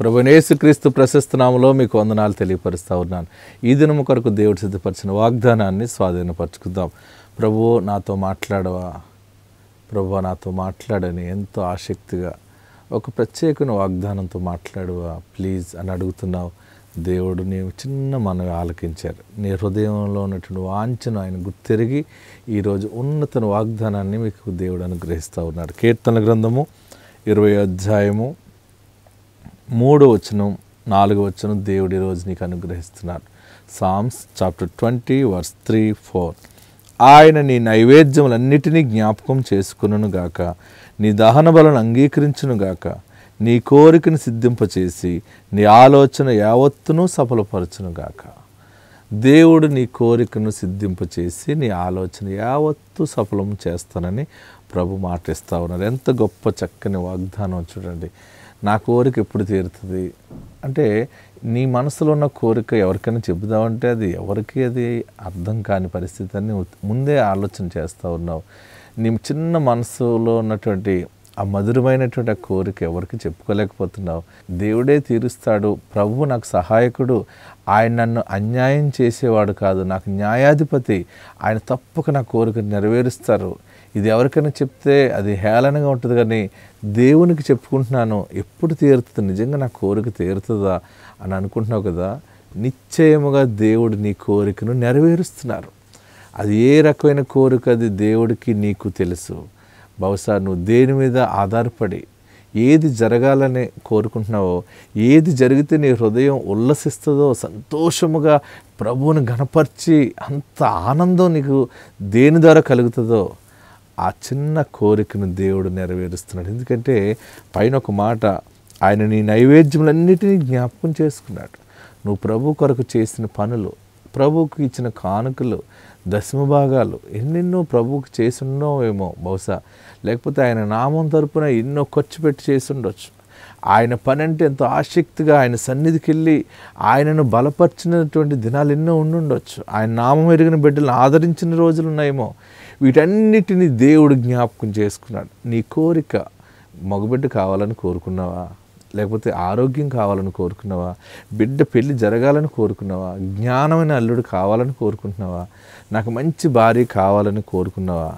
ప్రభునేసుక్రీస్తు ప్రశస్తనామలో మీకు వందనాలు తెలియపరుస్తూ ఉన్నాను ఈ దినం కొరకు దేవుడు సిద్ధపరిచిన వాగ్దానాన్ని స్వాధీనపరచుకుందాం ప్రభు నాతో మాట్లాడవా ప్రభు నాతో మాట్లాడని ఎంతో ఆసక్తిగా ఒక ప్రత్యేకమైన వాగ్దానంతో మాట్లాడవా ప్లీజ్ అని అడుగుతున్నావు దేవుడు నీవు చిన్న మనవి ఆలకించారు నీ హృదయంలో ఉన్నటువంటి వాంఛను ఆయన గుర్తెరిగి ఈరోజు ఉన్నతన వాగ్దానాన్ని మీకు దేవుడు అనుగ్రహిస్తూ ఉన్నాడు కీర్తన గ్రంథము ఇరవై అధ్యాయము మూడో వచనం నాలుగు వచనం దేవుడి రోజు నీకు అనుగ్రహిస్తున్నాడు Psalms chapter twenty verse three four ఆయన నీ నైవేద్యములన్నిటినీ జ్ఞాపకం చేసుకును గాక నీ దహన బలను అంగీకరించును గాక నీ కోరికను సిద్ధింపచేసి నీ ఆలోచన యావత్తును సఫలపరచును గాక దేవుడు నీ కోరికను సిద్ధింపచేసి నీ ఆలోచన యావత్తు సఫలం చేస్తానని ప్రభు ఇస్తా ఉన్నారు ఎంత గొప్ప చక్కని వాగ్దానం చూడండి నా కోరిక ఎప్పుడు తీరుతుంది అంటే నీ మనసులో ఉన్న కోరిక ఎవరికైనా చెబుదామంటే అది ఎవరికి అది అర్థం కాని పరిస్థితి అని ముందే ఆలోచన చేస్తూ ఉన్నావు నీ చిన్న మనసులో ఉన్నటువంటి ఆ మధురమైనటువంటి ఆ కోరిక ఎవరికి చెప్పుకోలేకపోతున్నావు దేవుడే తీరుస్తాడు ప్రభువు నాకు సహాయకుడు ఆయన నన్ను అన్యాయం చేసేవాడు కాదు నాకు న్యాయాధిపతి ఆయన తప్పక నా కోరిక నెరవేరుస్తారు ఇది ఎవరికైనా చెప్తే అది హేళనగా ఉంటుంది కానీ దేవునికి చెప్పుకుంటున్నాను ఎప్పుడు తీరుతుంది నిజంగా నా కోరిక తీరుతుందా అని అనుకుంటున్నావు కదా నిశ్చయముగా దేవుడు నీ కోరికను నెరవేరుస్తున్నారు అది ఏ రకమైన కోరిక అది దేవుడికి నీకు తెలుసు బహుశా నువ్వు దేని మీద ఆధారపడి ఏది జరగాలని కోరుకుంటున్నావో ఏది జరిగితే నీ హృదయం ఉల్లసిస్తుందో సంతోషముగా ప్రభువుని గణపరిచి అంత ఆనందం నీకు దేని ద్వారా కలుగుతుందో ఆ చిన్న కోరికను దేవుడు నెరవేరుస్తున్నాడు ఎందుకంటే పైన ఒక మాట ఆయన నీ నైవేద్యములన్నిటినీ జ్ఞాపకం చేసుకున్నాడు నువ్వు ప్రభు కొరకు చేసిన పనులు ప్రభువుకు ఇచ్చిన కానుకలు దశమ భాగాలు ఎన్నెన్నో ప్రభువుకు చేసున్నావేమో బహుశా లేకపోతే ఆయన నామం తరపున ఎన్నో ఖర్చు పెట్టి చేసిండొచ్చు ఆయన పని అంటే ఎంతో ఆసక్తిగా ఆయన సన్నిధికి వెళ్ళి ఆయనను బలపరిచినటువంటి దినాలు ఎన్నో ఉండుండొచ్చు ఆయన నామం ఎరిగిన బిడ్డలను ఆదరించిన రోజులు ఉన్నాయేమో వీటన్నిటిని దేవుడు జ్ఞాపకం చేసుకున్నాడు నీ కోరిక మగబిడ్డ కావాలని కోరుకున్నావా లేకపోతే ఆరోగ్యం కావాలని కోరుకున్నావా బిడ్డ పెళ్ళి జరగాలని కోరుకున్నావా జ్ఞానమైన అల్లుడు కావాలని కోరుకుంటున్నావా నాకు మంచి భార్య కావాలని కోరుకున్నావా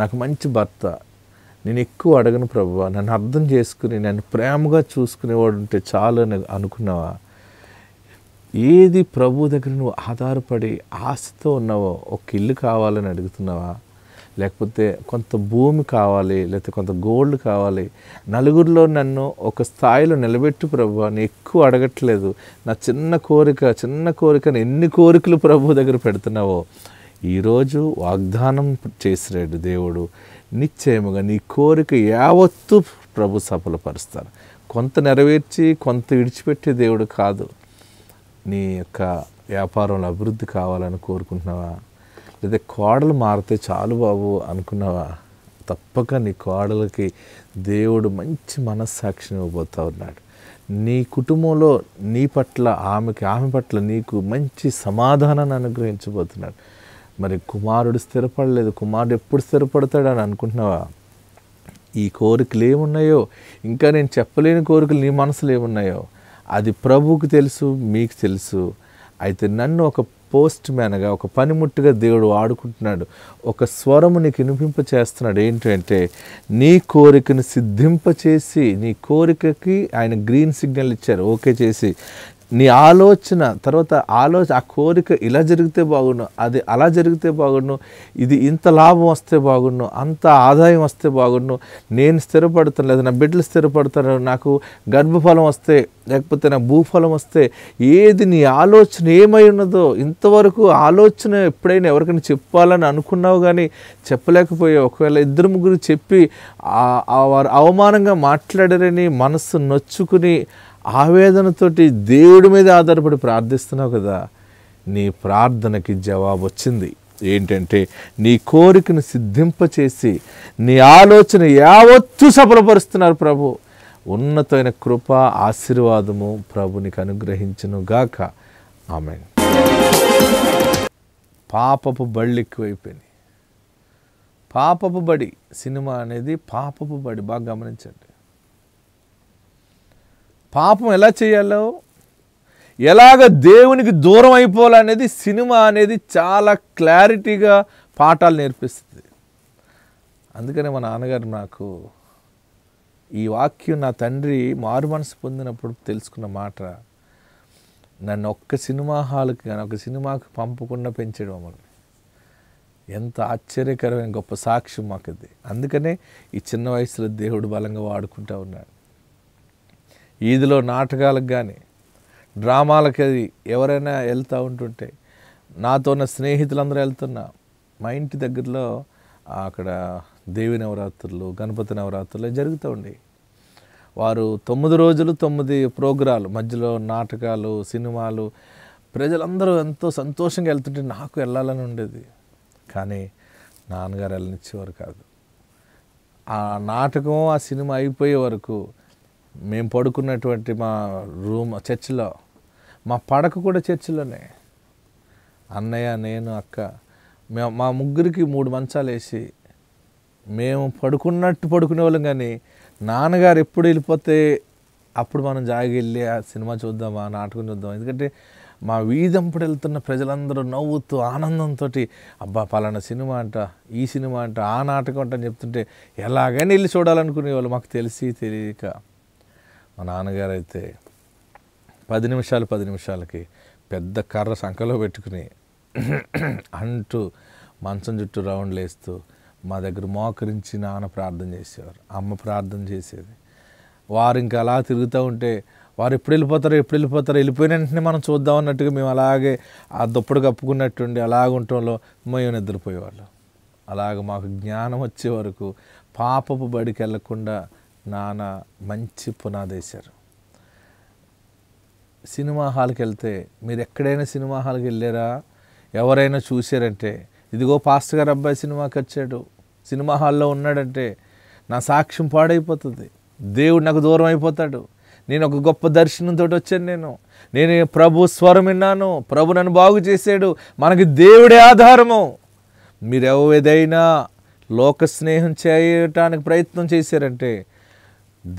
నాకు మంచి భర్త నేను ఎక్కువ అడగను ప్రభు నన్ను అర్థం చేసుకుని నన్ను ప్రేమగా చూసుకునేవాడు ఉంటే చాలు అని అనుకున్నావా ఏది ప్రభు దగ్గర నువ్వు ఆధారపడి ఆశతో ఉన్నావో ఒక ఇల్లు కావాలని అడుగుతున్నావా లేకపోతే కొంత భూమి కావాలి లేకపోతే కొంత గోల్డ్ కావాలి నలుగురిలో నన్ను ఒక స్థాయిలో నిలబెట్టు ప్రభు అని ఎక్కువ అడగట్లేదు నా చిన్న కోరిక చిన్న కోరికను ఎన్ని కోరికలు ప్రభు దగ్గర పెడుతున్నావో ఈరోజు వాగ్దానం చేసిరాడు దేవుడు నిశ్చయముగా నీ కోరిక యావత్తు ప్రభు సఫలపరుస్తారు కొంత నెరవేర్చి కొంత విడిచిపెట్టే దేవుడు కాదు నీ యొక్క వ్యాపారంలో అభివృద్ధి కావాలని కోరుకుంటున్నావా లేదా కోడలు మారితే చాలు బాబు అనుకున్నావా తప్పక నీ కోడలకి దేవుడు మంచి మనస్సాక్షిని ఇవ్వబోతా ఉన్నాడు నీ కుటుంబంలో నీ పట్ల ఆమెకి ఆమె పట్ల నీకు మంచి సమాధానాన్ని అనుగ్రహించబోతున్నాడు మరి కుమారుడు స్థిరపడలేదు కుమారుడు ఎప్పుడు అని అనుకుంటున్నావా ఈ కోరికలు ఏమున్నాయో ఇంకా నేను చెప్పలేని కోరికలు నీ మనసులో ఏమున్నాయో అది ప్రభువుకు తెలుసు మీకు తెలుసు అయితే నన్ను ఒక పోస్ట్ మ్యాన్గా ఒక పనిముట్టుగా దేవుడు ఆడుకుంటున్నాడు ఒక స్వరము నీకు వినిపింప చేస్తున్నాడు ఏంటంటే నీ కోరికను సిద్ధింపచేసి నీ కోరికకి ఆయన గ్రీన్ సిగ్నల్ ఇచ్చారు ఓకే చేసి నీ ఆలోచన తర్వాత ఆలోచన ఆ కోరిక ఇలా జరిగితే బాగుండు అది అలా జరిగితే బాగుండు ఇది ఇంత లాభం వస్తే బాగుండు అంత ఆదాయం వస్తే బాగుండు నేను స్థిరపడతాను లేదా నా బిడ్డలు స్థిరపడతారు నాకు గర్భఫలం వస్తే లేకపోతే నా భూఫలం వస్తే ఏది నీ ఆలోచన ఏమై ఉన్నదో ఇంతవరకు ఆలోచన ఎప్పుడైనా ఎవరికైనా చెప్పాలని అనుకున్నావు కానీ చెప్పలేకపోయావు ఒకవేళ ఇద్దరు ముగ్గురు చెప్పి వారు అవమానంగా మాట్లాడారని మనస్సు నొచ్చుకుని ఆవేదనతోటి దేవుడి మీద ఆధారపడి ప్రార్థిస్తున్నావు కదా నీ ప్రార్థనకి జవాబు వచ్చింది ఏంటంటే నీ కోరికను సిద్ధింపచేసి నీ ఆలోచన యావత్తు సఫలపరుస్తున్నారు ప్రభు ఉన్నతమైన కృప ఆశీర్వాదము ప్రభునికి అనుగ్రహించను గాక ఆమె పాపపు బళ్ళు ఎక్కువైపోయినాయి పాపపు బడి సినిమా అనేది పాపపు బడి బాగా గమనించండి పాపం ఎలా చేయాలో ఎలాగ దేవునికి దూరం అయిపోవాలనేది సినిమా అనేది చాలా క్లారిటీగా పాఠాలు నేర్పిస్తుంది అందుకనే మా నాన్నగారు నాకు ఈ వాక్యం నా తండ్రి మారు మనసు పొందినప్పుడు తెలుసుకున్న మాట నన్ను ఒక్క సినిమా హాల్కి కానీ ఒక సినిమాకు పంపకుండా పెంచడం మమ్మల్ని ఎంత ఆశ్చర్యకరమైన గొప్ప సాక్ష్యం మాకు అందుకనే ఈ చిన్న వయసులో దేవుడు బలంగా వాడుకుంటూ ఉన్నాడు ఈదిలో నాటకాలకు కానీ డ్రామాలకి అది ఎవరైనా వెళ్తూ ఉంటుంటే నాతో ఉన్న స్నేహితులందరూ వెళ్తున్నా మా ఇంటి దగ్గరలో అక్కడ దేవి నవరాత్రులు గణపతి నవరాత్రులు జరుగుతూ ఉండేవి వారు తొమ్మిది రోజులు తొమ్మిది ప్రోగ్రాలు మధ్యలో నాటకాలు సినిమాలు ప్రజలందరూ ఎంతో సంతోషంగా వెళ్తుంటే నాకు వెళ్ళాలని ఉండేది కానీ నాన్నగారు వెళ్ళనిచ్చేవారు కాదు ఆ నాటకం ఆ సినిమా అయిపోయే వరకు మేము పడుకున్నటువంటి మా రూమ్ చర్చిలో మా పడక కూడా చర్చిలోనే అన్నయ్య నేను అక్క మేము మా ముగ్గురికి మూడు మంచాలు వేసి మేము పడుకున్నట్టు పడుకునే వాళ్ళం కానీ నాన్నగారు ఎప్పుడు వెళ్ళిపోతే అప్పుడు మనం జాగి వెళ్ళి ఆ సినిమా చూద్దామా నాటకం చూద్దాం ఎందుకంటే మా వీధంపుడు వెళ్తున్న ప్రజలందరూ నవ్వుతూ ఆనందంతో అబ్బా పలానా సినిమా అంట ఈ సినిమా అంట ఆ నాటకం అంట అని చెప్తుంటే ఎలాగైనా వెళ్ళి చూడాలనుకునేవాళ్ళు మాకు తెలిసి తెలియక మా నాన్నగారు అయితే పది నిమిషాలు పది నిమిషాలకి పెద్ద కర్ర సంఖలో పెట్టుకుని అంటూ మంచం చుట్టూ రౌండ్లు వేస్తూ మా దగ్గర మోకరించి నాన్న ప్రార్థన చేసేవారు అమ్మ ప్రార్థన చేసేది వారు ఇంకా అలా తిరుగుతూ ఉంటే వారు ఎప్పుడు వెళ్ళిపోతారో ఎప్పుడు వెళ్ళిపోతారో వెళ్ళిపోయిన వెంటనే మనం చూద్దాం అన్నట్టుగా మేము అలాగే ఆ దుప్పటి కప్పుకున్నట్టుండి అలాగ అలాగుంటంలో మేము నిద్రపోయేవాళ్ళం అలాగ మాకు జ్ఞానం వచ్చే వరకు పాపపు బడికి వెళ్లకుండా నాన్న మంచి పునాది వేశారు సినిమా హాల్కి వెళ్తే మీరు ఎక్కడైనా సినిమా హాల్కి వెళ్ళారా ఎవరైనా చూశారంటే ఇదిగో పాస్ట్ గారు అబ్బాయి సినిమాకి వచ్చాడు సినిమా హాల్లో ఉన్నాడంటే నా సాక్ష్యం పాడైపోతుంది దేవుడు నాకు దూరం అయిపోతాడు నేను ఒక గొప్ప దర్శనంతో వచ్చాను నేను నేను ప్రభు స్వరం విన్నాను ప్రభు నన్ను బాగు చేశాడు మనకి దేవుడే ఆధారము మీరు ఏదైనా లోక స్నేహం చేయటానికి ప్రయత్నం చేశారంటే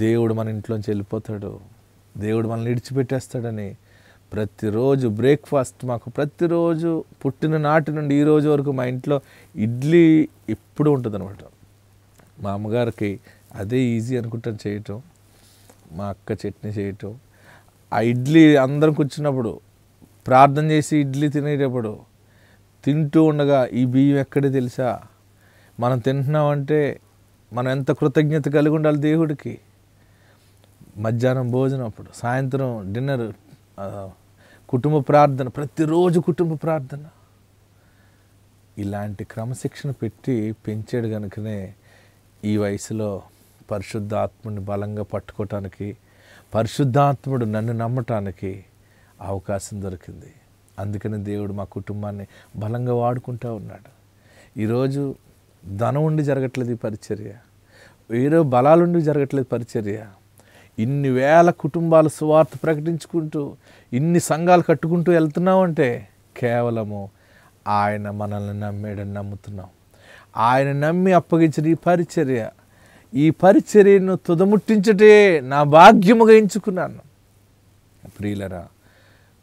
దేవుడు మన ఇంట్లోంచి వెళ్ళిపోతాడు దేవుడు మనల్ని విడిచిపెట్టేస్తాడని ప్రతిరోజు బ్రేక్ఫాస్ట్ మాకు ప్రతిరోజు పుట్టిన నాటి నుండి ఈ రోజు వరకు మా ఇంట్లో ఇడ్లీ ఎప్పుడూ ఉంటుంది అనమాట మా అమ్మగారికి అదే ఈజీ అనుకుంటాను చేయటం మా అక్క చట్నీ చేయటం ఆ ఇడ్లీ అందరం కూర్చున్నప్పుడు ప్రార్థన చేసి ఇడ్లీ తినేటప్పుడు తింటూ ఉండగా ఈ బియ్యం ఎక్కడే తెలుసా మనం తింటున్నామంటే మనం ఎంత కృతజ్ఞత కలిగి ఉండాలి దేవుడికి మధ్యాహ్నం భోజనం అప్పుడు సాయంత్రం డిన్నర్ కుటుంబ ప్రార్థన ప్రతిరోజు కుటుంబ ప్రార్థన ఇలాంటి క్రమశిక్షణ పెట్టి పెంచాడు కనుకనే ఈ వయసులో పరిశుద్ధాత్ముడిని బలంగా పట్టుకోవటానికి పరిశుద్ధాత్ముడు నన్ను నమ్మటానికి అవకాశం దొరికింది అందుకని దేవుడు మా కుటుంబాన్ని బలంగా వాడుకుంటూ ఉన్నాడు ఈరోజు ధనం ఉండి జరగట్లేదు ఈ పరిచర్య వేరే బలాలుండి జరగట్లేదు పరిచర్య ఇన్ని వేల కుటుంబాలు సువార్త ప్రకటించుకుంటూ ఇన్ని సంఘాలు కట్టుకుంటూ వెళ్తున్నామంటే కేవలము ఆయన మనల్ని నమ్మేడని నమ్ముతున్నాం ఆయన నమ్మి అప్పగించిన ఈ పరిచర్య ఈ పరిచర్యను తుదముట్టించటే నా భాగ్యముగా ఎంచుకున్నాను ప్రియులరా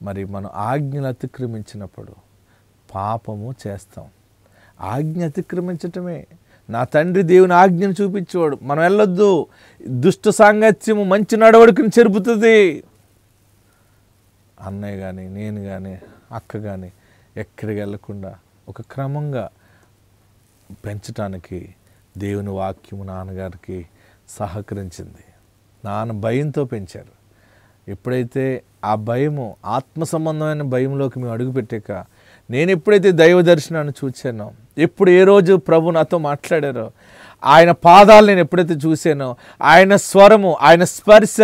మరి మనం ఆజ్ఞలు అతిక్రమించినప్పుడు పాపము చేస్తాం ఆజ్ఞ అతిక్రమించటమే నా తండ్రి దేవుని ఆజ్ఞను చూపించేవాడు మనం వెళ్ళొద్దు దుష్ట సాంగత్యము మంచి నడవడికను చెరుపుతుంది అన్నయ్య కానీ నేను కానీ అక్క కానీ ఎక్కడికి వెళ్ళకుండా ఒక క్రమంగా పెంచటానికి దేవుని వాక్యము నాన్నగారికి సహకరించింది నాన్న భయంతో పెంచారు ఎప్పుడైతే ఆ భయము ఆత్మ సంబంధమైన భయంలోకి మేము అడుగుపెట్టాక నేను ఎప్పుడైతే దైవ దర్శనాన్ని చూచానో ఎప్పుడు ఏ రోజు ప్రభు నాతో మాట్లాడారో ఆయన పాదాలు నేను ఎప్పుడైతే చూసానో ఆయన స్వరము ఆయన స్పర్శ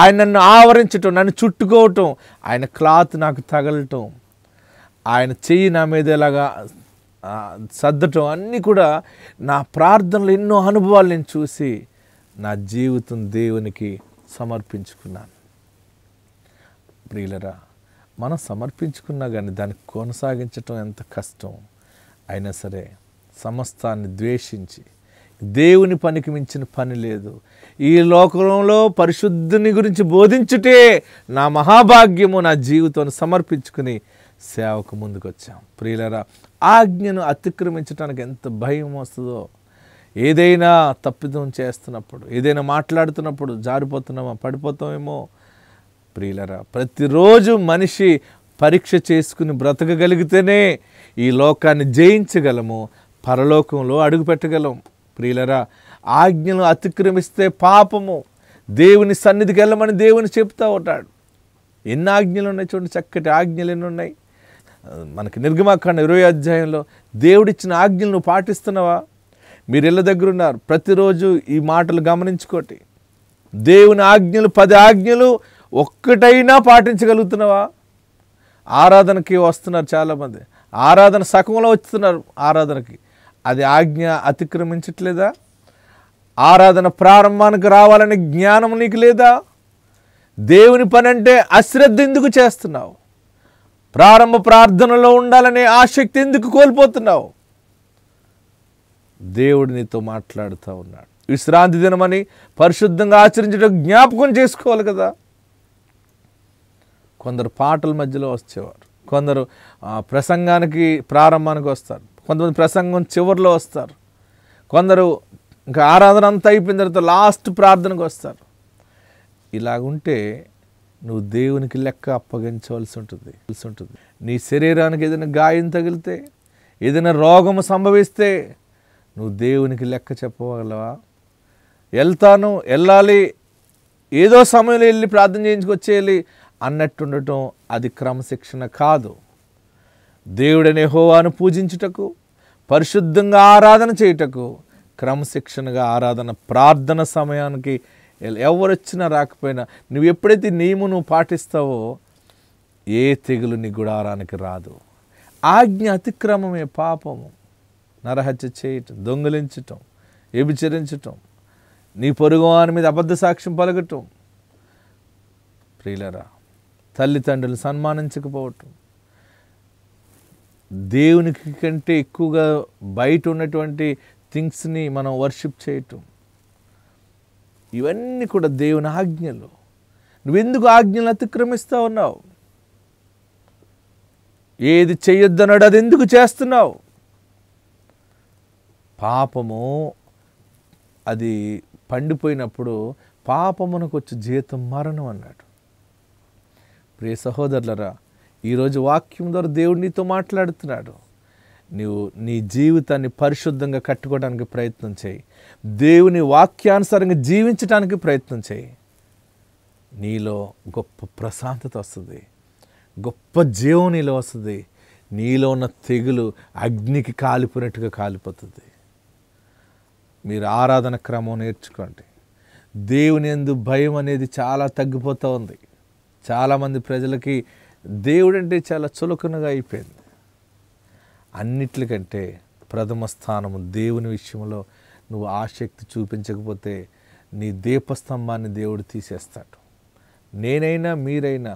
ఆయన నన్ను ఆవరించటం నన్ను చుట్టుకోవటం ఆయన క్లాత్ నాకు తగలటం ఆయన చెయ్యి నా మీద ఇలాగా సర్దటం అన్నీ కూడా నా ప్రార్థనలు ఎన్నో అనుభవాలు నేను చూసి నా జీవితం దేవునికి సమర్పించుకున్నాను ప్రియులరా మనం సమర్పించుకున్నా కానీ దాన్ని కొనసాగించటం ఎంత కష్టం అయినా సరే సమస్తాన్ని ద్వేషించి దేవుని పనికి మించిన పని లేదు ఈ లోకంలో పరిశుద్ధిని గురించి బోధించుటే నా మహాభాగ్యము నా జీవితాన్ని సమర్పించుకుని సేవకు ముందుకొచ్చాం ప్రియులరా ఆజ్ఞను అతిక్రమించడానికి ఎంత భయం వస్తుందో ఏదైనా తప్పిదం చేస్తున్నప్పుడు ఏదైనా మాట్లాడుతున్నప్పుడు జారిపోతున్నామా పడిపోతామేమో ప్రియులరా ప్రతిరోజు మనిషి పరీక్ష చేసుకుని బ్రతకగలిగితేనే ఈ లోకాన్ని జయించగలము పరలోకంలో అడుగుపెట్టగలం ప్రియులరా ఆజ్ఞలు అతిక్రమిస్తే పాపము దేవుని సన్నిధికి వెళ్ళమని దేవుని చెప్తూ ఉంటాడు ఎన్ని ఆజ్ఞలు ఉన్నాయి చూడండి చక్కటి ఆజ్ఞలు ఎన్ని ఉన్నాయి మనకి నిర్గమాకాండ ఇరవై అధ్యాయంలో దేవుడిచ్చిన ఆజ్ఞలను పాటిస్తున్నావా మీరు ఇళ్ళ దగ్గర ఉన్నారు ప్రతిరోజు ఈ మాటలు గమనించుకోటి దేవుని ఆజ్ఞలు పది ఆజ్ఞలు ఒక్కటైనా పాటించగలుగుతున్నావా ఆరాధనకి వస్తున్నారు చాలామంది ఆరాధన సకంలో వస్తున్నారు ఆరాధనకి అది ఆజ్ఞ అతిక్రమించట్లేదా ఆరాధన ప్రారంభానికి రావాలనే జ్ఞానం నీకు లేదా దేవుని పని అంటే అశ్రద్ధ ఎందుకు చేస్తున్నావు ప్రారంభ ప్రార్థనలో ఉండాలనే ఆసక్తి ఎందుకు కోల్పోతున్నావు దేవుడు నీతో మాట్లాడుతూ ఉన్నాడు విశ్రాంతి దినమని పరిశుద్ధంగా ఆచరించడం జ్ఞాపకం చేసుకోవాలి కదా కొందరు పాటల మధ్యలో వచ్చేవారు కొందరు ప్రసంగానికి ప్రారంభానికి వస్తారు కొంతమంది ప్రసంగం చివరిలో వస్తారు కొందరు ఇంకా ఆరాధన అంతా అయిపోయిన తర్వాత లాస్ట్ ప్రార్థనకు వస్తారు ఇలాగుంటే నువ్వు దేవునికి లెక్క అప్పగించవలసి ఉంటుంది తెలిసి ఉంటుంది నీ శరీరానికి ఏదైనా గాయం తగిలితే ఏదైనా రోగము సంభవిస్తే నువ్వు దేవునికి లెక్క చెప్పగలవా వెళ్తాను వెళ్ళాలి ఏదో సమయంలో వెళ్ళి ప్రార్థన చేయించుకొచ్చేయాలి అన్నట్టుండటం అది క్రమశిక్షణ కాదు దేవుడనే హోవాను పూజించుటకు పరిశుద్ధంగా ఆరాధన చేయుటకు క్రమశిక్షణగా ఆరాధన ప్రార్థన సమయానికి ఎవరొచ్చినా రాకపోయినా నువ్వు ఎప్పుడైతే నియమం నువ్వు పాటిస్తావో ఏ తెగులు నీ గుడారానికి రాదు ఆజ్ఞ అతిక్రమమే పాపము నరహత్య చేయటం దొంగిలించటం వ్యభిచరించటం నీ పొరుగువాని మీద అబద్ధ సాక్ష్యం పలకటం ప్రియులరా తల్లిదండ్రులు సన్మానించకపోవటం దేవునికి కంటే ఎక్కువగా బయట ఉన్నటువంటి థింగ్స్ని మనం వర్షిప్ చేయటం ఇవన్నీ కూడా దేవుని ఆజ్ఞలు నువ్వెందుకు ఆజ్ఞలు అతిక్రమిస్తూ ఉన్నావు ఏది చేయొద్దన్నాడు అది ఎందుకు చేస్తున్నావు పాపము అది పండిపోయినప్పుడు పాపమునకు వచ్చే జీతం మరణం అన్నాడు ప్రియ సహోదరులరా ఈరోజు వాక్యం ద్వారా దేవుడు నీతో మాట్లాడుతున్నాడు నీవు నీ జీవితాన్ని పరిశుద్ధంగా కట్టుకోవడానికి ప్రయత్నం చేయి దేవుని వాక్యానుసారంగా జీవించడానికి ప్రయత్నం చేయి నీలో గొప్ప ప్రశాంతత వస్తుంది గొప్ప జీవం నీలో వస్తుంది నీలో ఉన్న తెగులు అగ్నికి కాలిపోయినట్టుగా కాలిపోతుంది మీరు ఆరాధన క్రమం నేర్చుకోండి దేవుని ఎందు భయం అనేది చాలా తగ్గిపోతూ ఉంది చాలామంది ప్రజలకి దేవుడు అంటే చాలా చులకనగా అయిపోయింది అన్నిట్లకంటే ప్రథమ స్థానము దేవుని విషయంలో నువ్వు ఆసక్తి చూపించకపోతే నీ దీపస్తంభాన్ని దేవుడు తీసేస్తాడు నేనైనా మీరైనా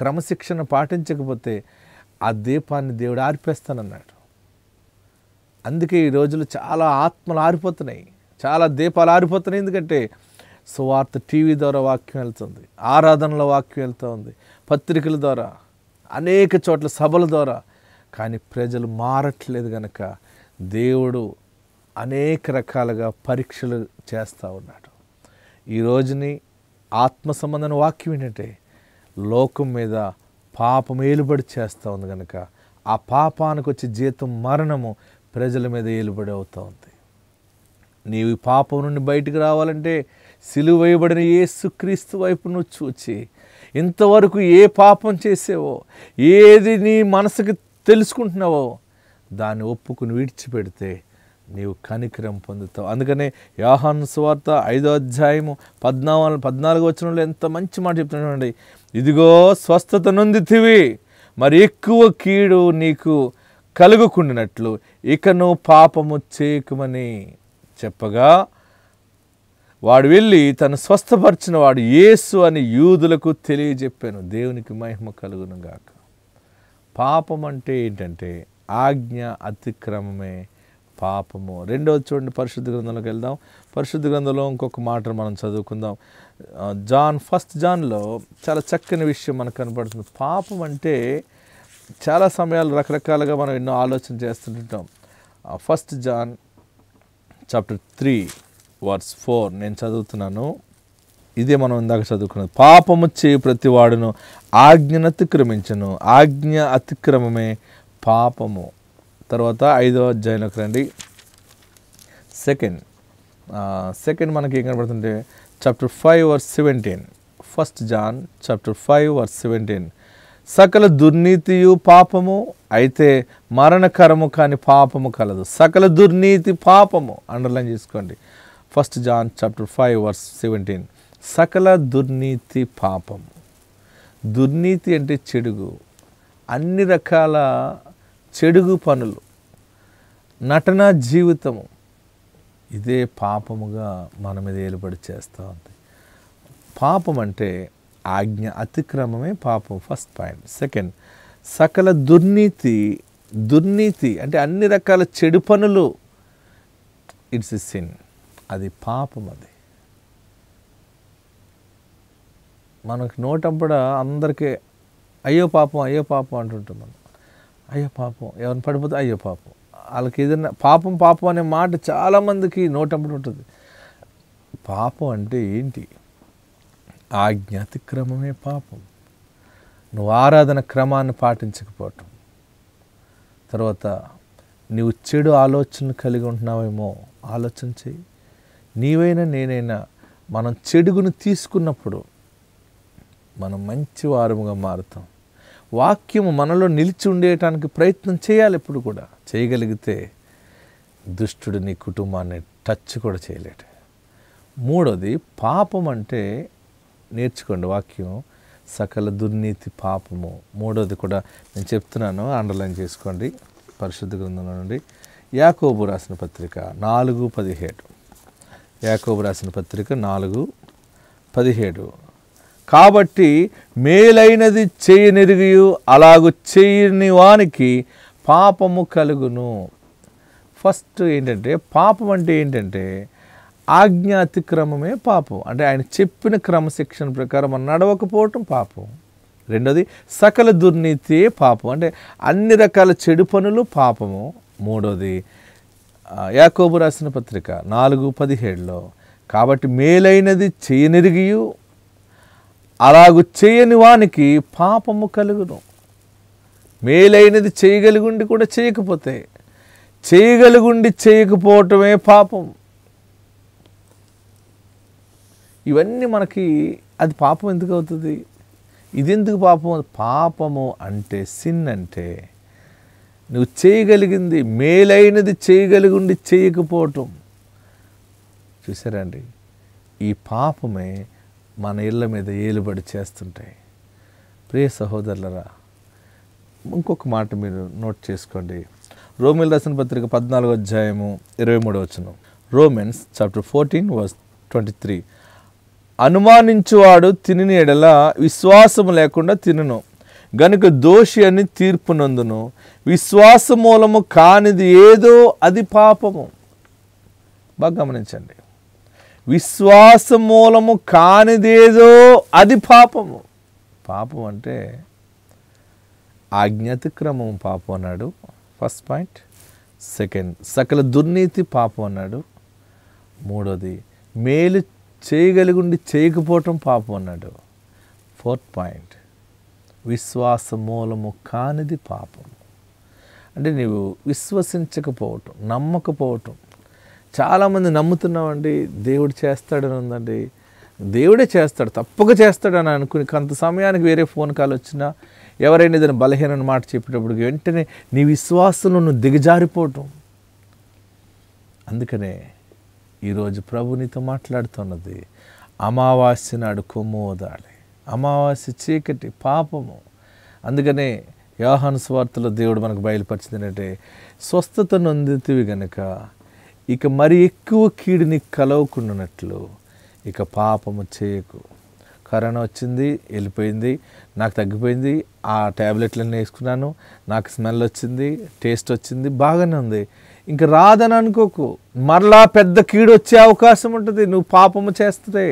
క్రమశిక్షణ పాటించకపోతే ఆ దీపాన్ని దేవుడు ఆర్పేస్తానన్నాడు అందుకే ఈ రోజులు చాలా ఆత్మలు ఆరిపోతున్నాయి చాలా దీపాలు ఆరిపోతున్నాయి ఎందుకంటే సువార్త టీవీ ద్వారా వాక్యం వెళ్తుంది ఆరాధనల వాక్యం వెళ్తూ ఉంది పత్రికల ద్వారా అనేక చోట్ల సభల ద్వారా కానీ ప్రజలు మారట్లేదు కనుక దేవుడు అనేక రకాలుగా పరీక్షలు చేస్తూ ఉన్నాడు ఈ రోజుని ఆత్మ సంబంధమైన వాక్యం ఏంటంటే లోకం మీద పాపం ఏలుబడి చేస్తూ ఉంది కనుక ఆ పాపానికి వచ్చే జీతం మరణము ప్రజల మీద ఏలుబడి అవుతూ ఉంది నీవు పాపం నుండి బయటకు రావాలంటే సిలువేయబడిన సుక్రీస్తు వైపు నువ్వు చూచి ఇంతవరకు ఏ పాపం చేసేవో ఏది నీ మనసుకి తెలుసుకుంటున్నావో దాన్ని ఒప్పుకుని విడిచిపెడితే నీవు కనికరం పొందుతావు అందుకనే యాహాను సువార్త ఐదో అధ్యాయము పద్నాలుగు పద్నాలుగు వచ్చిన ఎంత మంచి మాట చెప్తున్నాడు ఇదిగో స్వస్థత నొందితివి మరి ఎక్కువ కీడు నీకు కలుగుకుండినట్లు ఇకను పాపము చేయకమని చెప్పగా వాడు వెళ్ళి తను స్వస్థపరిచిన వాడు యేసు అని యూదులకు తెలియజెప్పాను దేవునికి మహిమ కలుగును గాక పాపం అంటే ఏంటంటే ఆజ్ఞ అతిక్రమమే పాపము రెండవది చూడండి పరిశుద్ధ గ్రంథంలోకి వెళ్దాం పరిశుద్ధ గ్రంథంలో ఇంకొక మాట మనం చదువుకుందాం జాన్ ఫస్ట్ జాన్లో చాలా చక్కని విషయం మనకు కనపడుతుంది పాపం అంటే చాలా సమయాలు రకరకాలుగా మనం ఎన్నో ఆలోచన చేస్తుంటాం first John chapter three verse four నేను చదువుతున్నాను ఇదే మనం ఇందాక చదువుకున్నది పాపము చేయి వాడును ఆజ్ఞను అతిక్రమించను ఆజ్ఞ అతిక్రమమే పాపము తర్వాత ఐదవ అధ్యాయంలోకి రండి సెకండ్ సెకండ్ మనకి ఏం కనబడుతుంటే chapter five verse seventeen first John chapter five verse seventeen సకల దుర్నీతియు పాపము అయితే మరణకరము కాని పాపము కలదు సకల దుర్నీతి పాపము అండర్లైన్ చేసుకోండి first John chapter five verse seventeen సకల దుర్నీతి పాపం దుర్నీతి అంటే చెడుగు అన్ని రకాల చెడుగు పనులు నటన జీవితము ఇదే పాపముగా మన మీద ఏర్పడి చేస్తూ ఉంది పాపం అంటే ఆజ్ఞ అతిక్రమమే పాపం ఫస్ట్ పాయింట్ సెకండ్ సకల దుర్నీతి దుర్నీతి అంటే అన్ని రకాల చెడు పనులు ఇట్స్ ఎ సిన్ అది పాపం అది మనకు నోటంపడ అందరికీ అయ్యో పాపం అయ్యో పాపం అంటుంటాం మనం అయ్యో పాపం ఎవరిని పడిపోతే అయ్యో పాపం వాళ్ళకి ఏదైనా పాపం పాపం అనే మాట చాలామందికి నోటంపడి ఉంటుంది పాపం అంటే ఏంటి క్రమమే పాపం నువ్వు ఆరాధన క్రమాన్ని పాటించకపోవటం తర్వాత నీవు చెడు ఆలోచనలు కలిగి ఉంటున్నావేమో ఆలోచన చెయ్యి నీవైనా నేనైనా మనం చెడుగును తీసుకున్నప్పుడు మనం మంచి వారముగా మారుతాం వాక్యము మనలో నిలిచి ఉండేటానికి ప్రయత్నం చేయాలి ఎప్పుడు కూడా చేయగలిగితే దుష్టుడు నీ కుటుంబాన్ని టచ్ కూడా చేయలేడు మూడోది పాపం అంటే నేర్చుకోండి వాక్యం సకల దుర్నీతి పాపము మూడోది కూడా నేను చెప్తున్నాను అండర్లైన్ చేసుకోండి పరిశుద్ధ గ్రంథంలో నుండి యాకోబు రాసిన పత్రిక నాలుగు పదిహేడు యాకోబు రాసిన పత్రిక నాలుగు పదిహేడు కాబట్టి మేలైనది చేయనెరుగు అలాగు చేయని వానికి పాపము కలుగును ఫస్ట్ ఏంటంటే పాపం అంటే ఏంటంటే ఆజ్ఞ క్రమమే పాపం అంటే ఆయన చెప్పిన క్రమశిక్షణ ప్రకారం నడవకపోవటం పాపం రెండోది సకల దుర్నీతి పాపం అంటే అన్ని రకాల చెడు పనులు పాపము మూడోది యాకోబు రాసిన పత్రిక నాలుగు పదిహేడులో కాబట్టి మేలైనది చేయనిరిగియు అలాగు చేయని వానికి పాపము కలుగును మేలైనది చేయగలిగుండి కూడా చేయకపోతే చేయగలిగుండి చేయకపోవటమే పాపం ఇవన్నీ మనకి అది పాపం ఎందుకు అవుతుంది ఇది ఎందుకు పాపం పాపము అంటే సిన్ అంటే నువ్వు చేయగలిగింది మేలైనది చేయగలిగిండి చేయకపోవటం చూసారండి ఈ పాపమే మన ఇళ్ళ మీద ఏలుబడి చేస్తుంటాయి ప్రియ సహోదరులరా ఇంకొక మాట మీరు నోట్ చేసుకోండి రోమిల్ రసన పత్రిక పద్నాలుగో అధ్యాయము ఇరవై మూడో వచ్చిన Romans chapter fourteen verse twenty three అనుమానించువాడు తినని ఎడల విశ్వాసం లేకుండా తినను గనుక దోషి అని తీర్పునందును విశ్వాస మూలము కానిది ఏదో అది పాపము బాగా గమనించండి విశ్వాస మూలము కానిదేదో అది పాపము పాపం అంటే ఆజ్ఞాతిక్రమం పాపం అన్నాడు ఫస్ట్ పాయింట్ సెకండ్ సకల దుర్నీతి పాపం అన్నాడు మూడోది మేలు చేయగలిగుండి చేయకపోవటం పాపం అన్నాడు ఫోర్త్ పాయింట్ విశ్వాస మూలము కానిది పాపం అంటే నీవు విశ్వసించకపోవటం నమ్మకపోవటం చాలామంది నమ్ముతున్నామండి దేవుడు చేస్తాడని ఉందండి దేవుడే చేస్తాడు తప్పక చేస్తాడని అనుకుని కొంత సమయానికి వేరే ఫోన్ కాల్ వచ్చినా ఎవరైనా ఏదైనా బలహీన మాట చెప్పేటప్పుడు వెంటనే నీ విశ్వాసంలో నువ్వు దిగజారిపోవటం అందుకనే ఈరోజు ప్రభు నీతో మాట్లాడుతున్నది అమావాస్య నాడు కొమ్మోదాలి అమావాస్య చీకటి పాపము అందుకనే యోహాన్ స్వార్థలో దేవుడు మనకు బయలుపరిచింది ఏంటంటే స్వస్థత నొందితివి గనుక ఇక మరి ఎక్కువ కీడిని కలవకుండానట్లు ఇక పాపము చేయకు కరోనా వచ్చింది వెళ్ళిపోయింది నాకు తగ్గిపోయింది ఆ ట్యాబ్లెట్లన్నీ వేసుకున్నాను నాకు స్మెల్ వచ్చింది టేస్ట్ వచ్చింది బాగానే ఉంది ఇంకా రాదని అనుకోకు మరలా పెద్ద కీడు వచ్చే అవకాశం ఉంటుంది నువ్వు పాపము చేస్తుంది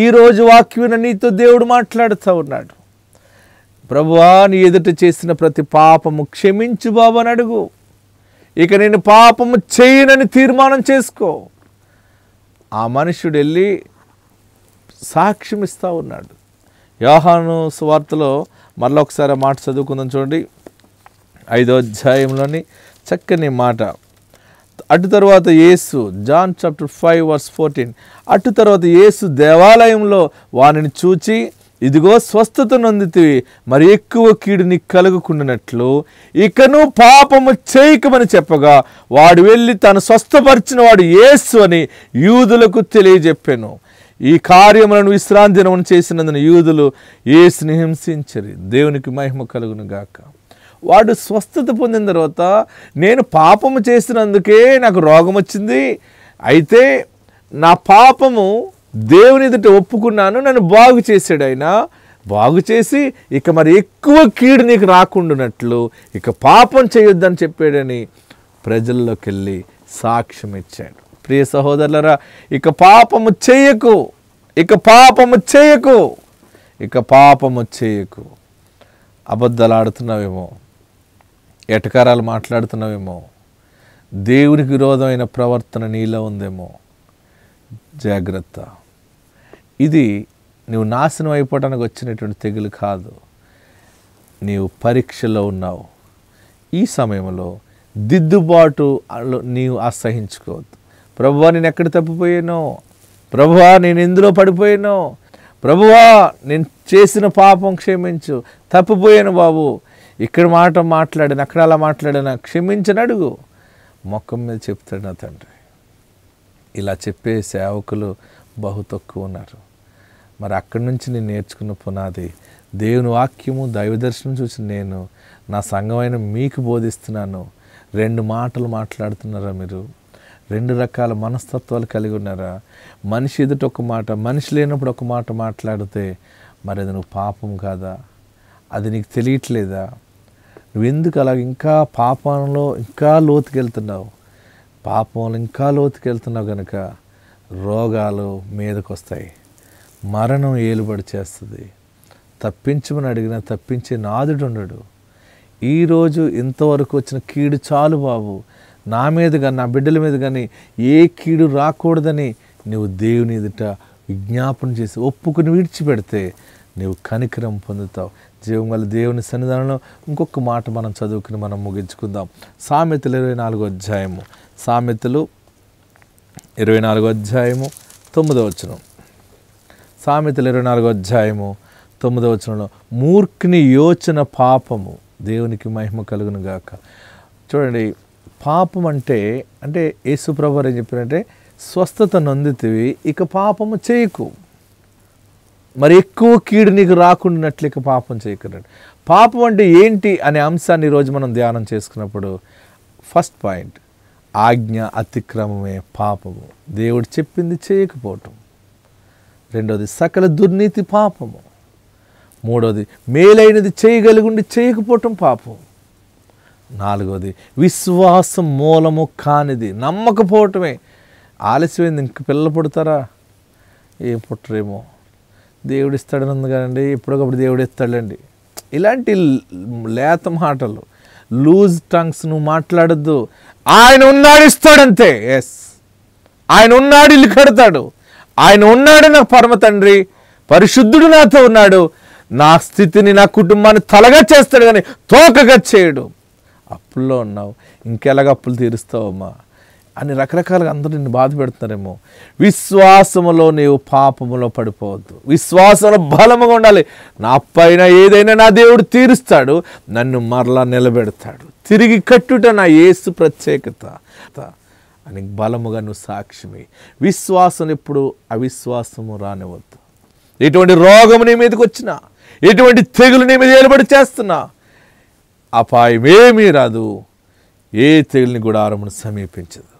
ఈరోజు వాక్యున నీతో దేవుడు మాట్లాడుతూ ఉన్నాడు ప్రభువా నీ ఎదుట చేసిన ప్రతి పాపము క్షమించు అని అడుగు ఇక నేను పాపము చేయనని తీర్మానం చేసుకో ఆ మనుషుడు వెళ్ళి సాక్ష్యం ఉన్నాడు యోహాను సువార్తలో మళ్ళీ ఒకసారి మాట చదువుకుందాం చూడండి ఐదో అధ్యాయంలోని చక్కని మాట అటు తర్వాత యేసు John chapter five verse fourteen అటు తర్వాత యేసు దేవాలయంలో వానిని చూచి ఇదిగో స్వస్థత నొందితివి మరి ఎక్కువ కీడుని కలుగుకున్నట్లు ఇకను పాపము చేయకమని చెప్పగా వాడు వెళ్ళి తను స్వస్థపరిచిన వాడు యేసు అని యూదులకు తెలియజెప్పాను ఈ కార్యములను విశ్రాంతి చేసినందున యూదులు ఏ హింసించరు దేవునికి మహిమ కలుగునుగాక గాక వాడు స్వస్థత పొందిన తర్వాత నేను పాపము చేసినందుకే నాకు రోగం వచ్చింది అయితే నా పాపము దేవుని ఎదుట ఒప్పుకున్నాను నన్ను బాగు చేశాడు ఆయన బాగు చేసి ఇక మరి ఎక్కువ కీడు నీకు రాకుండానట్లు ఇక పాపం చేయొద్దని చెప్పాడని ప్రజల్లోకి వెళ్ళి సాక్ష్యం ఇచ్చాడు ప్రియ సహోదరులరా ఇక పాపము చేయకు ఇక పాపము చేయకు ఇక పాపము చేయకు అబద్ధాలు ఆడుతున్నావేమో ఎటకారాలు మాట్లాడుతున్నావేమో దేవునికి విరోధమైన ప్రవర్తన నీలో ఉందేమో జాగ్రత్త ఇది నువ్వు నాశనం అయిపోవడానికి వచ్చినటువంటి తెగులు కాదు నీవు పరీక్షలో ఉన్నావు ఈ సమయంలో దిద్దుబాటు నీవు అసహించుకోవద్దు ప్రభువా నేను ఎక్కడ తప్పిపోయానో ప్రభువా నేను ఎందులో పడిపోయానో ప్రభువా నేను చేసిన పాపం క్షమించు తప్పిపోయాను బాబు ఇక్కడ మాట మాట్లాడిన అక్కడ అలా మాట్లాడిన అడుగు మొక్కం మీద చెప్తాడు నా తండ్రి ఇలా చెప్పే సేవకులు బహు తక్కువ ఉన్నారు మరి అక్కడి నుంచి నేను నేర్చుకున్న పునాది దేవుని వాక్యము దైవదర్శనం చూసి నేను నా సంఘమైన మీకు బోధిస్తున్నాను రెండు మాటలు మాట్లాడుతున్నారా మీరు రెండు రకాల మనస్తత్వాలు కలిగి ఉన్నారా మనిషి ఎదుట ఒక మాట మనిషి లేనప్పుడు ఒక మాట మాట్లాడితే మరి అది నువ్వు పాపం కాదా అది నీకు తెలియట్లేదా నువ్వు ఎందుకు అలా ఇంకా పాపంలో ఇంకా లోతుకెళ్తున్నావు పాపంలో ఇంకా లోతుకెళ్తున్నావు కనుక రోగాలు మీదకు వస్తాయి మరణం ఏలుబడి చేస్తుంది తప్పించమని అడిగినా తప్పించే నాదుడు ఉండడు ఈరోజు ఇంతవరకు వచ్చిన కీడు చాలు బాబు నా మీద కానీ నా బిడ్డల మీద కానీ ఏ కీడు రాకూడదని నువ్వు దేవుని ఎదుట విజ్ఞాపన చేసి ఒప్పుకుని విడిచిపెడితే నువ్వు కనికరం పొందుతావు జీవం దేవుని సన్నిధానంలో ఇంకొక మాట మనం చదువుకుని మనం ముగించుకుందాం సామెతలు ఇరవై నాలుగో అధ్యాయము సామెతలు ఇరవై నాలుగో అధ్యాయము తొమ్మిదో వచనం సామెతలు ఇరవై నాలుగో అధ్యాయము తొమ్మిదో వచనంలో మూర్ఖుని యోచన పాపము దేవునికి మహిమ కలుగును గాక చూడండి పాపం అంటే అంటే యేసుప్రభు ఏం చెప్పారంటే స్వస్థత నొందితివి ఇక పాపము చేయకు మరి ఎక్కువ కీడు నీకు రాకుండానట్లయిక పాపం చేయకరండి పాపం అంటే ఏంటి అనే అంశాన్ని ఈరోజు మనం ధ్యానం చేసుకున్నప్పుడు ఫస్ట్ పాయింట్ ఆజ్ఞ అతిక్రమమే పాపము దేవుడు చెప్పింది చేయకపోవటం రెండోది సకల దుర్నీతి పాపము మూడోది మేలైనది చేయగలిగిండి చేయకపోవటం పాపం నాలుగోది విశ్వాసం మూలము కానిది నమ్మకపోవటమే ఆలస్యమైంది ఇంక పిల్లలు పుడతారా ఏం పుట్టరేమో దేవుడు ఇస్తాడని ఉంది కదండి ఎప్పుడొకప్పుడు దేవుడు ఇస్తాడండి ఇలాంటి లేత మాటలు లూజ్ టంగ్స్ నువ్వు మాట్లాడద్దు ఆయన ఉన్నాడు ఇస్తాడంతే ఎస్ ఆయన ఉన్నాడు ఇల్లు కడతాడు ఆయన ఉన్నాడు నాకు పరమ తండ్రి పరిశుద్ధుడు నాతో ఉన్నాడు నా స్థితిని నా కుటుంబాన్ని తలగా చేస్తాడు కానీ తోకగా చేయడు అప్పుల్లో ఉన్నావు ఇంకెలాగ అప్పులు తీరుస్తావమ్మా అని రకరకాలుగా అందరూ నిన్ను బాధ పెడుతున్నారేమో విశ్వాసములో నీవు పాపములో పడిపోవద్దు విశ్వాసంలో బలముగా ఉండాలి నా పైన ఏదైనా నా దేవుడు తీరుస్తాడు నన్ను మరలా నిలబెడతాడు తిరిగి కట్టుట నా యేసు ప్రత్యేకత అని బలముగా నువ్వు సాక్ష్యమే విశ్వాసం ఎప్పుడు అవిశ్వాసము రానివద్దు ఎటువంటి రోగము నీ మీదకి వచ్చినా ఎటువంటి తెగులు నీ మీద ఏర్పడి చేస్తున్నా అపాయమేమీ రాదు ఏ తెగుల్ని గుడారమును సమీపించదు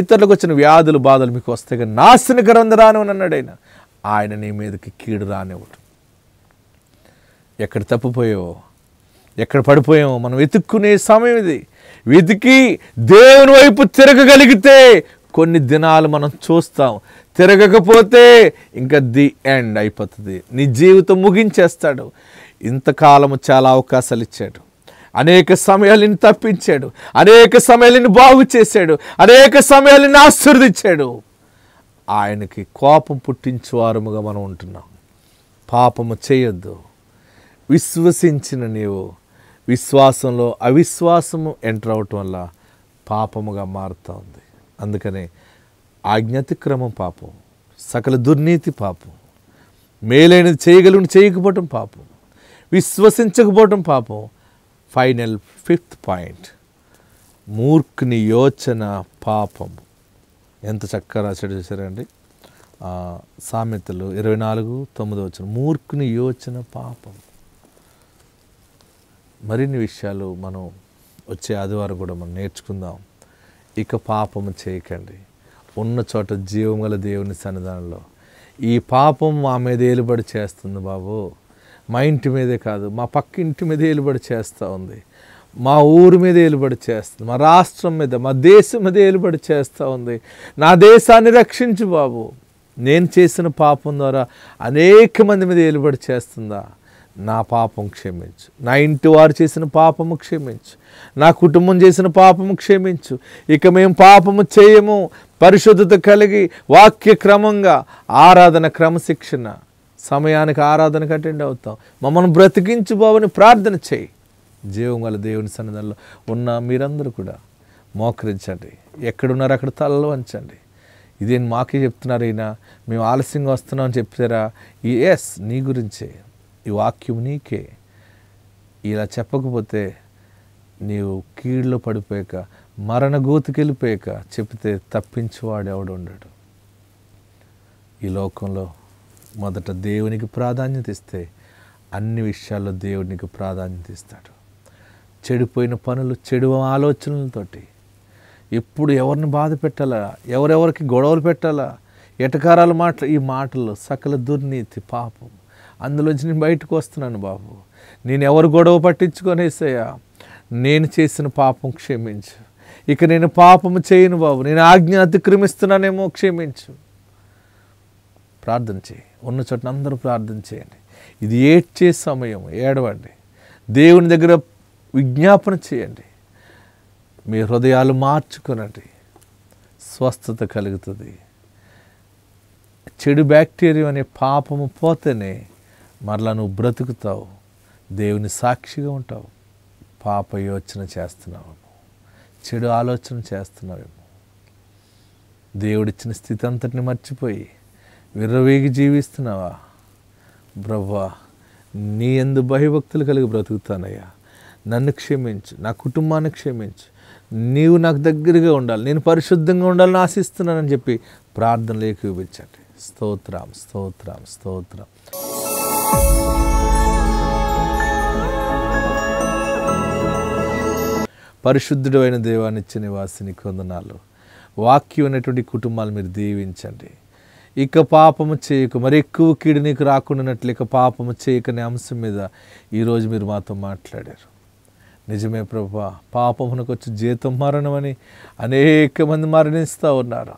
ఇతరులకు వచ్చిన వ్యాధులు బాధలు మీకు వస్తే కానీ నాశనకరంది రానివని అన్నాడు ఆయన ఆయన నీ మీదకి కీడు రానివ్వడు ఎక్కడ తప్పిపోయావో ఎక్కడ పడిపోయామో మనం వెతుక్కునే సమయం ఇది వెతికి దేవుని వైపు తిరగగలిగితే కొన్ని దినాలు మనం చూస్తాం తిరగకపోతే ఇంకా ది ఎండ్ అయిపోతుంది నీ జీవితం ముగించేస్తాడు ఇంతకాలము చాలా అవకాశాలు ఇచ్చాడు అనేక సమయాలను తప్పించాడు అనేక సమయాలను బాగు చేశాడు అనేక సమయాలను ఆశీర్దించాడు ఆయనకి కోపం పుట్టించేవారముగా మనం ఉంటున్నాం పాపము చేయొద్దు విశ్వసించిన నీవు విశ్వాసంలో అవిశ్వాసము ఎంటర్ అవటం వల్ల పాపముగా మారుతూ ఉంది అందుకనే ఆజ్ఞాతిక్రమం పాపం సకల దుర్నీతి పాపం మేలైనది చేయగలను చేయకపోవటం పాపం విశ్వసించకపోవటం పాపం ఫైనల్ ఫిఫ్త్ పాయింట్ మూర్ఖుని యోచన పాపం ఎంత చక్కగా రాశాడు చూసారండి సామెతలు ఇరవై నాలుగు తొమ్మిది వచ్చిన మూర్ఖుని యోచన పాపం మరిన్ని విషయాలు మనం వచ్చే ఆదివారం కూడా మనం నేర్చుకుందాం ఇక పాపము చేయకండి ఉన్న చోట జీవం గల దేవుని సన్నిధానంలో ఈ పాపం ఆ మీద ఏలుబడి చేస్తుంది బాబు మా ఇంటి మీదే కాదు మా పక్క ఇంటి మీద ఏలుబడి చేస్తూ ఉంది మా ఊరి మీద ఏలుబడి చేస్తుంది మా రాష్ట్రం మీద మా దేశం మీద ఏలుబడి చేస్తూ ఉంది నా దేశాన్ని రక్షించు బాబు నేను చేసిన పాపం ద్వారా అనేక మంది మీద ఏలుబడి చేస్తుందా నా పాపం క్షమించు నా ఇంటి వారు చేసిన పాపము క్షమించు నా కుటుంబం చేసిన పాపము క్షమించు ఇక మేము పాపము చేయము పరిశుద్ధత కలిగి వాక్య క్రమంగా ఆరాధన క్రమశిక్షణ సమయానికి ఆరాధన అటెండ్ అవుతాం మమ్మల్ని బ్రతికించు బాబుని ప్రార్థన చేయి జీవం గల దేవుని సన్నిధిలో ఉన్న మీరందరూ కూడా మోకరించండి ఎక్కడున్నారో అక్కడ తలలు వంచండి ఇదేం మాకే చెప్తున్నారు ఈయన మేము ఆలస్యంగా వస్తున్నాం అని చెప్తారా ఈ ఎస్ నీ గురించే ఈ వాక్యం నీకే ఇలా చెప్పకపోతే నీవు కీళ్ళు పడిపోయాక మరణ గోతికెళ్ళిపోయాక చెప్తే తప్పించువాడు ఎవడు ఉండడు ఈ లోకంలో మొదట దేవునికి ప్రాధాన్యత ఇస్తే అన్ని విషయాల్లో దేవునికి ప్రాధాన్యత ఇస్తాడు చెడిపోయిన పనులు చెడు ఆలోచనలతోటి ఎప్పుడు ఎవరిని బాధ పెట్టాలా ఎవరెవరికి గొడవలు పెట్టాలా ఎటకారాలు మాటలు ఈ మాటలు సకల దుర్నీతి పాపం అందులోంచి నేను బయటకు వస్తున్నాను బాబు నేను ఎవరు గొడవ పట్టించుకొనేసయ్యా నేను చేసిన పాపం క్షమించు ఇక నేను పాపము చేయను బాబు నేను ఆజ్ఞ అతిక్రమిస్తున్నానేమో క్షమించు ప్రార్థన చేయి ఉన్న చోట అందరూ ప్రార్థన చేయండి ఇది ఏడ్చే సమయం ఏడవండి దేవుని దగ్గర విజ్ఞాపన చేయండి మీ హృదయాలు మార్చుకునండి స్వస్థత కలుగుతుంది చెడు బ్యాక్టీరియా అనే పాపము పోతేనే మరలా నువ్వు బ్రతుకుతావు దేవుని సాక్షిగా ఉంటావు పాప యోచన చేస్తున్నావేమో చెడు ఆలోచన చేస్తున్నావేమో దేవుడిచ్చిన స్థితి అంతటిని మర్చిపోయి విర్రవేగి జీవిస్తున్నావా బ్రవ్వా నీ ఎందు భయభక్తులు కలిగి బ్రతుకుతానయ్యా నన్ను క్షమించు నా కుటుంబాన్ని క్షమించు నీవు నాకు దగ్గరగా ఉండాలి నేను పరిశుద్ధంగా ఉండాలని ఆశిస్తున్నానని చెప్పి ప్రార్థనలు చూపించండి స్తోత్రం స్తోత్రం స్తోత్రం పరిశుద్ధుడైన దేవాన్ని ఇచ్చిన వాసిని కొందనాలు వాక్యం అనేటువంటి కుటుంబాలు మీరు దీవించండి ఇక పాపము చేయకు మరి ఎక్కువ కీడు నీకు రాకుండానట్లు ఇక పాపము చేయకనే అంశం మీద ఈరోజు మీరు మాతో మాట్లాడారు నిజమే ప్రభా పాపమునకు వచ్చి జీతం మరణమని అనేక మంది మరణిస్తూ ఉన్నారు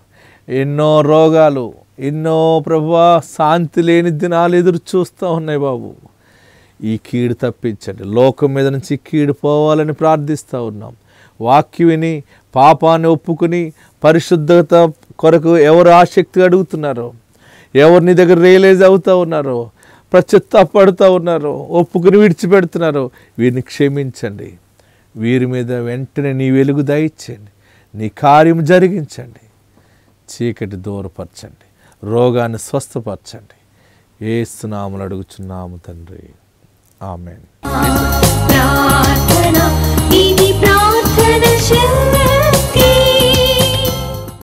ఎన్నో రోగాలు ఎన్నో ప్రభా శాంతి లేని దినాలు ఎదురు చూస్తూ ఉన్నాయి బాబు ఈ కీడు తప్పించండి లోకం మీద నుంచి కీడు పోవాలని ప్రార్థిస్తూ ఉన్నాం వాక్యుని పాపాన్ని ఒప్పుకుని పరిశుద్ధత కొరకు ఎవరు ఆసక్తి అడుగుతున్నారో ఎవరిని దగ్గర రియలైజ్ అవుతూ ఉన్నారో పడుతూ ఉన్నారో ఒప్పుకుని విడిచిపెడుతున్నారు వీరిని క్షమించండి వీరి మీద వెంటనే నీ వెలుగు దయచేయండి నీ కార్యం జరిగించండి చీకటి దూరపరచండి రోగాన్ని స్వస్థపరచండి ఏస్తున్నాములు అడుగుచున్నాము తండ్రి ఆమె